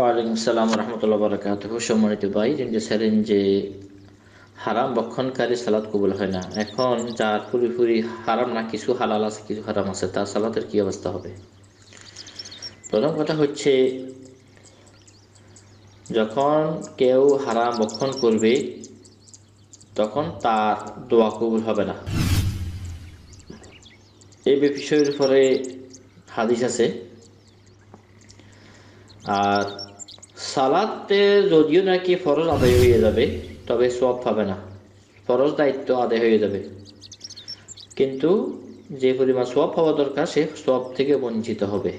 ওয়ালাইকুম সালাম রহমতুল্লাহ বারাকাত সম্মানিত ভাই যে ছিলেন যে হারাম বক্ষণকারী সালাদ কবুল হয় না এখন যার পুরোপুরি হারাম না কিছু হালাল আছে কিছু হারাম আছে তার সালাতের কী অবস্থা হবে প্রথম কথা হচ্ছে যখন কেউ হারাম বক্ষণ করবে তখন তার দোয়া কবুল হবে না এই বিষয়ের উপরে হাদিস আছে আর সালাতে যদিও নাকি ফরজ আদায় হয়ে যাবে তবে সব পাবে না ফরজ দায়িত্ব আদায় হয়ে যাবে কিন্তু যে পরিমাণ সব পাওয়া দরকার সে সব থেকে বঞ্চিত হবে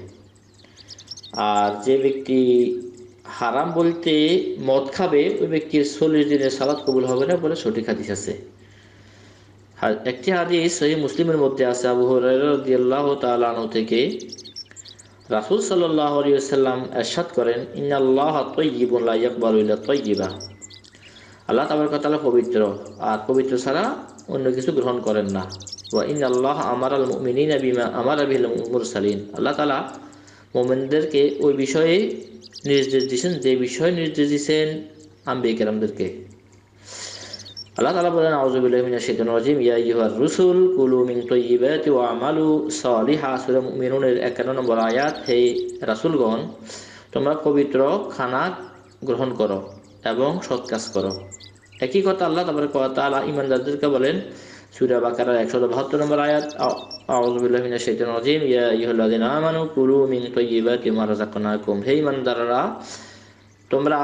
আর যে ব্যক্তি হারাম বলতে মদ খাবে ওই ব্যক্তির চল্লিশ দিনের সালাদ কবুল হবে না বলে সঠিক হাদিস আছে একটি হাদিস সহি মুসলিমের মধ্যে আছে আবু হরিয়াল্লাহ তালানো থেকে রাসুল সাল্লাহ এরশাদ করেন ইন্নাল্লাহ তৈবুল্লাহ ইকবরুল্লাহ তৈবা আল্লাহ তাবরকতালা পবিত্র আর পবিত্র ছাড়া অন্য কিছু গ্রহণ করেন না ও ইন আল্লাহ আমার আল মিনিন বিমা আমার আবিল সালিন আল্লাহ তালা মোমেনদেরকে ওই বিষয়ে নির্দেশ দিয়েছেন যে বিষয়ে নির্দেশ দিয়েছেন আম্বিকেরামদেরকে আল্লাহ তালা বলেন ইয়া কুলু আমালু সলিহা মিনুনের নম্বর আয়াত তোমরা পবিত্র খানা গ্রহণ করো এবং সৎ করো একই কথা আল্লাহ তারপরে তালা ইমানদারদেরকে বলেন সুরা বাকারার একশো বাহাত্তর নম্বর আয়াত ইয়া কুলু তোমরা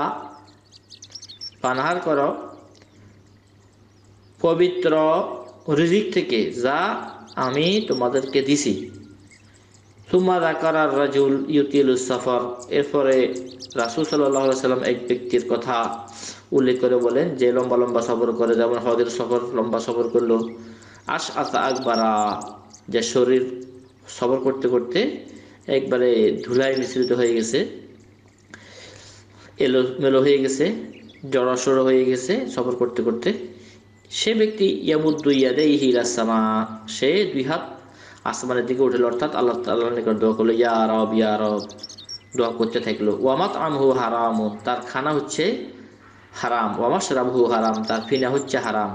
পানহার করো পবিত্র রিজিক থেকে যা আমি তোমাদেরকে দিছি সুম্মা দাকারার রাজুল ইউতিল সফর এরপরে রাসুল সাল্লাহ সাল্লাম এক ব্যক্তির কথা উল্লেখ করে বলেন যে লম্বা লম্বা সফর করে যেমন হদের সফর লম্বা সফর করলো আশ আসা আকবারা যে শরীর সফর করতে করতে একবারে ধুলায় মিশ্রিত হয়ে গেছে এলো মেলো হয়ে গেছে জড়াসড়ো হয়ে গেছে সফর করতে করতে সে ব্যক্তি ইয়ামুদ্দু সে দুই হাত আসমানের দিকে উঠল অর্থাৎ আল্লাহ তাল্লাহ নিকট দোয়া করলো ইয়া রব ইয়া রব দোয়া করতে থাকলো ওয়ামাত আমহু হারাম তার খানা হচ্ছে হারাম ওয়ামাস হু হারাম তার ফিনা হচ্ছে হারাম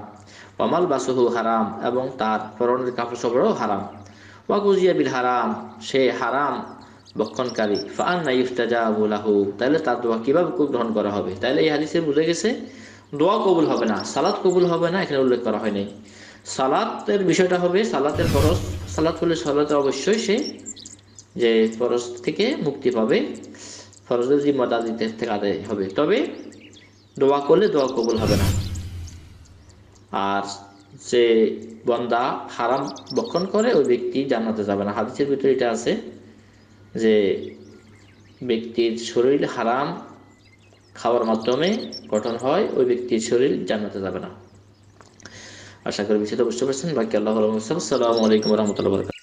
ওয়ামাল বাসুহু হারাম এবং তার পরনের কাপড় সবরও হারাম ওয়াকুজিয়া বিল হারাম সে হারাম বক্ষণকারী ফান না ইফতাজা লাহু তাহলে তার দোয়া কীভাবে গ্রহণ করা হবে তাহলে এই হাদিসে বুঝে গেছে দোয়া কবুল হবে না সালাত কবুল হবে না এখানে উল্লেখ করা হয়নি সালাতের বিষয়টা হবে সালাতের ফরস সালাত হলে সালাতে অবশ্যই সে যে ফরস থেকে মুক্তি পাবে ফরজের জিম্মাদার দিতে থেকে আদায় হবে তবে দোয়া করলে দোয়া কবুল হবে না আর যে বন্দা হারাম বক্ষণ করে ওই ব্যক্তি জানাতে যাবে না হাদিসের ভিতরে এটা আছে যে ব্যক্তির শরীর হারাম খাওয়ার মাধ্যমে গঠন হয় ওই ব্যক্তির শরীর জানাতে যাবে না আশা করি বিষয়টা বুঝতে পারছেন বাকি আল্লাহ আসসালামু আলাইকুম রহমতুল্লাহ